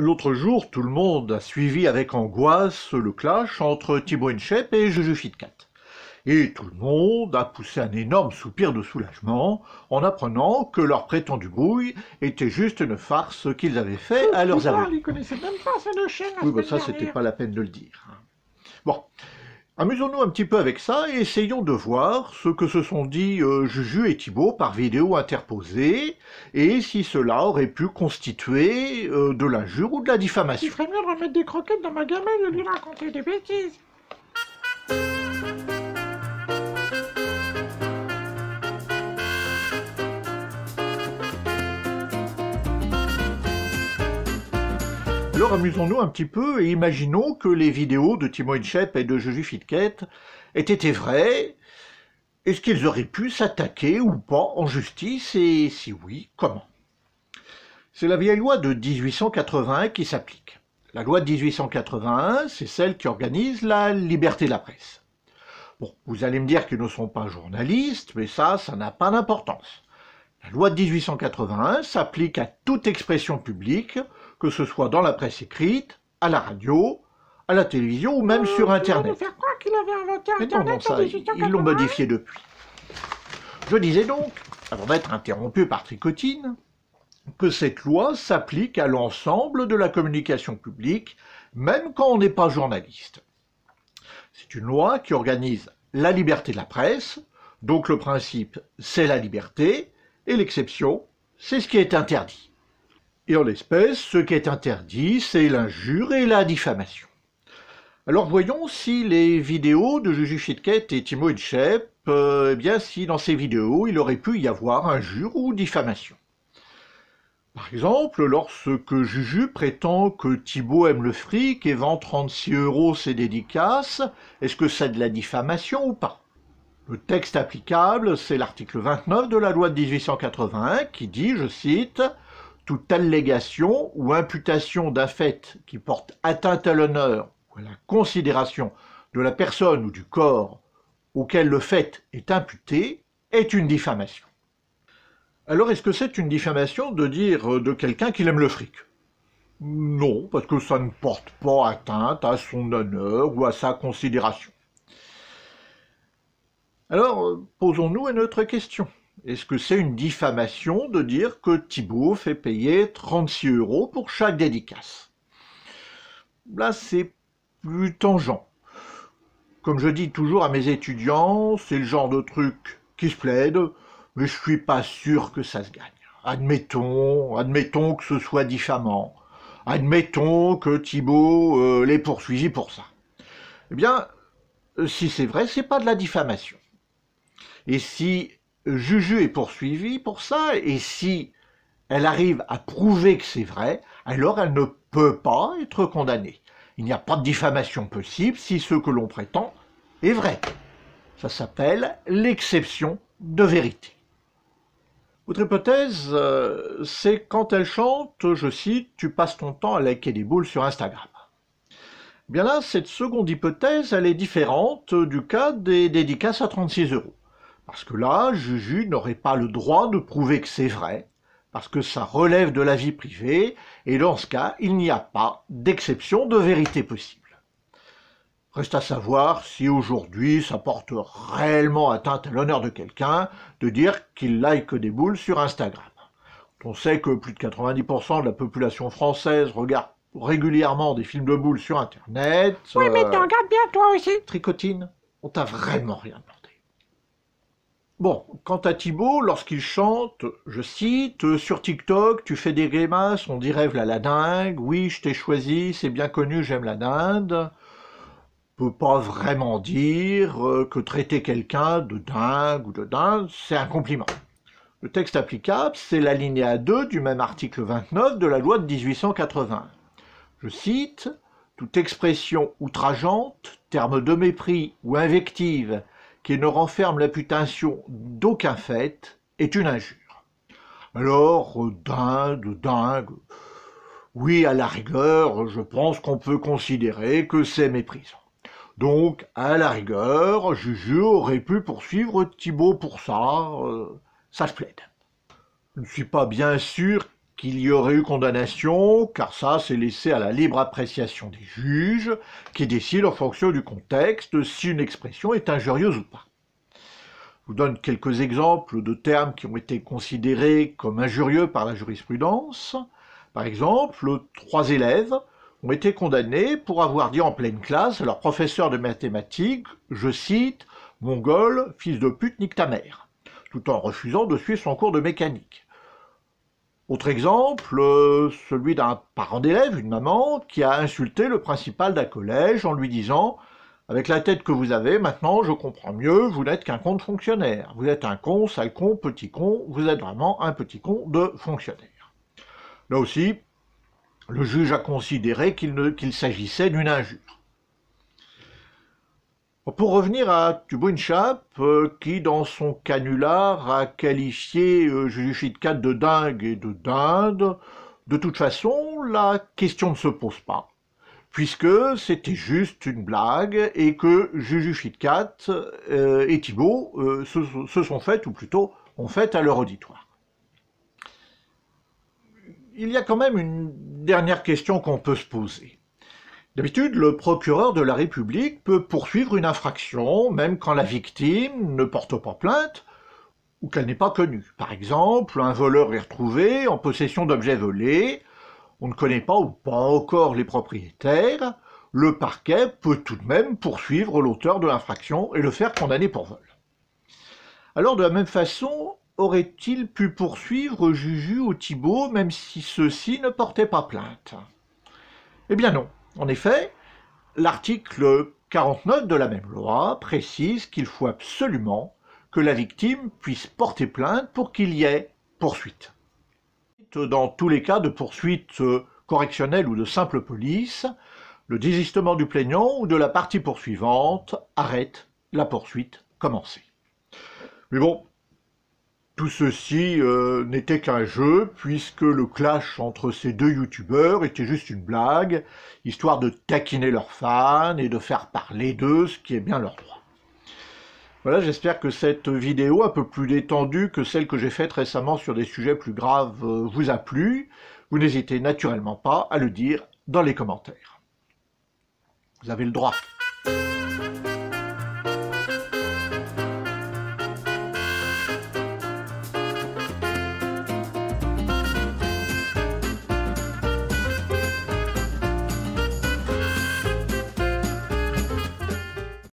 L'autre jour, tout le monde a suivi avec angoisse le clash entre Thibaut Inchep et Juju Fitcat. Et tout le monde a poussé un énorme soupir de soulagement en apprenant que leur prétendu brouille était juste une farce qu'ils avaient fait à leurs amis. Ils connaissaient même pas ces deux Oui, ben ça, c'était pas la peine de le dire. Hein. Bon, Amusons-nous un petit peu avec ça et essayons de voir ce que se sont dit euh, Juju et Thibault par vidéo interposée et si cela aurait pu constituer euh, de l'injure ou de la diffamation. Il ferait mieux de remettre des croquettes dans ma gamelle et de lui raconter des bêtises. Alors amusons-nous un petit peu et imaginons que les vidéos de Timo Inchep et de Juju Fitket aient été vraies. Est-ce qu'ils auraient pu s'attaquer ou pas en justice et si oui, comment C'est la vieille loi de 1881 qui s'applique. La loi de 1881, c'est celle qui organise la liberté de la presse. Bon, vous allez me dire qu'ils ne sont pas journalistes, mais ça, ça n'a pas d'importance. La loi de 1881 s'applique à toute expression publique, que ce soit dans la presse écrite, à la radio, à la télévision ou même sur euh, Internet. Mais non, ils l'ont modifié depuis. Je disais donc, avant d'être interrompu par Tricotine, que cette loi s'applique à l'ensemble de la communication publique, même quand on n'est pas journaliste. C'est une loi qui organise la liberté de la presse, donc le principe c'est la liberté, et l'exception, c'est ce qui est interdit. Et en l'espèce, ce qui est interdit, c'est l'injure et la diffamation. Alors voyons si les vidéos de Juju Chitket et Timo euh, eh bien si dans ces vidéos il aurait pu y avoir injure ou diffamation. Par exemple, lorsque Juju prétend que Thibaut aime le fric et vend 36 euros ses dédicaces, est-ce que c'est de la diffamation ou pas le texte applicable, c'est l'article 29 de la loi de 1881 qui dit, je cite, toute allégation ou imputation d'un fait qui porte atteinte à l'honneur ou à la considération de la personne ou du corps auquel le fait est imputé est une diffamation. Alors est-ce que c'est une diffamation de dire euh, de quelqu'un qu'il aime le fric Non, parce que ça ne porte pas atteinte à son honneur ou à sa considération. Alors, euh, posons-nous une autre question. Est-ce que c'est une diffamation de dire que Thibault fait payer 36 euros pour chaque dédicace Là, c'est plus tangent. Comme je dis toujours à mes étudiants, c'est le genre de truc qui se plaide, mais je suis pas sûr que ça se gagne. Admettons, admettons que ce soit diffamant. Admettons que Thibault euh, les poursuivit pour ça. Eh bien, euh, si c'est vrai, c'est pas de la diffamation. Et si Juju est poursuivie pour ça, et si elle arrive à prouver que c'est vrai, alors elle ne peut pas être condamnée. Il n'y a pas de diffamation possible si ce que l'on prétend est vrai. Ça s'appelle l'exception de vérité. Autre hypothèse, euh, c'est quand elle chante, je cite, tu passes ton temps à liker des boules sur Instagram. Eh bien là, cette seconde hypothèse, elle est différente du cas des dédicaces à 36 euros. Parce que là, Juju n'aurait pas le droit de prouver que c'est vrai, parce que ça relève de la vie privée, et dans ce cas, il n'y a pas d'exception de vérité possible. Reste à savoir si aujourd'hui ça porte réellement atteinte à l'honneur de quelqu'un de dire qu'il like des boules sur Instagram. On sait que plus de 90% de la population française regarde régulièrement des films de boules sur Internet. Oui, mais euh, t'en regardes bien toi aussi. Tricotine, on t'a vraiment rien demandé. Bon, quant à Thibault, lorsqu'il chante, je cite, sur TikTok, tu fais des grimaces, on dit rêve la la dingue, oui, je t'ai choisi, c'est bien connu, j'aime la dinde. Peut pas vraiment dire euh, que traiter quelqu'un de dingue ou de dinde, c'est un compliment. Le texte applicable, c'est l'alinéa 2 du même article 29 de la loi de 1880. Je cite, toute expression outrageante, terme de mépris ou invective, qui ne renferme l'imputation d'aucun fait est une injure. Alors, euh, dingue, dingue, oui, à la rigueur, je pense qu'on peut considérer que c'est méprisant. Donc, à la rigueur, Juju aurait pu poursuivre Thibault pour ça, euh, ça se plaide. Je ne suis pas bien sûr qu'il y aurait eu condamnation, car ça c'est laissé à la libre appréciation des juges, qui décident en fonction du contexte si une expression est injurieuse ou pas. Je vous donne quelques exemples de termes qui ont été considérés comme injurieux par la jurisprudence. Par exemple, trois élèves ont été condamnés pour avoir dit en pleine classe à leur professeur de mathématiques, je cite, Mongol, fils de pute, nique ta mère, tout en refusant de suivre son cours de mécanique. Autre exemple, euh, celui d'un parent d'élève, une maman, qui a insulté le principal d'un collège en lui disant Avec la tête que vous avez, maintenant je comprends mieux, vous n'êtes qu'un con de fonctionnaire. Vous êtes un con, sale con, petit con, vous êtes vraiment un petit con de fonctionnaire. Là aussi, le juge a considéré qu'il s'agissait d'une injure. Pour revenir à Thibault Inchap, euh, qui dans son canular a qualifié 4 euh, de dingue et de dinde, de toute façon, la question ne se pose pas, puisque c'était juste une blague et que 4 euh, et Thibault se, se sont faites, ou plutôt ont fait à leur auditoire il y a quand même une dernière question qu'on peut se poser. D'habitude, le procureur de la République peut poursuivre une infraction même quand la victime ne porte pas plainte ou qu'elle n'est pas connue. Par exemple, un voleur est retrouvé en possession d'objets volés, on ne connaît pas ou pas encore les propriétaires, le parquet peut tout de même poursuivre l'auteur de l'infraction et le faire condamner pour vol. Alors de la même façon, aurait-il pu poursuivre Juju ou Thibault même si ceux-ci ne portaient pas plainte Eh bien non. En effet, l'article 49 de la même loi précise qu'il faut absolument que la victime puisse porter plainte pour qu'il y ait poursuite. Dans tous les cas de poursuite euh, correctionnelle ou de simple police, le désistement du plaignant ou de la partie poursuivante arrête la poursuite commencée. Mais bon, tout ceci euh, n'était qu'un jeu, puisque le clash entre ces deux youtubeurs était juste une blague, histoire de taquiner leurs fans et de faire parler d'eux, ce qui est bien leur droit. Voilà, j'espère que cette vidéo un peu plus détendue que celle que j'ai faite récemment sur des sujets plus graves euh, vous a plu. Vous n'hésitez naturellement pas à le dire dans les commentaires. Vous avez le droit.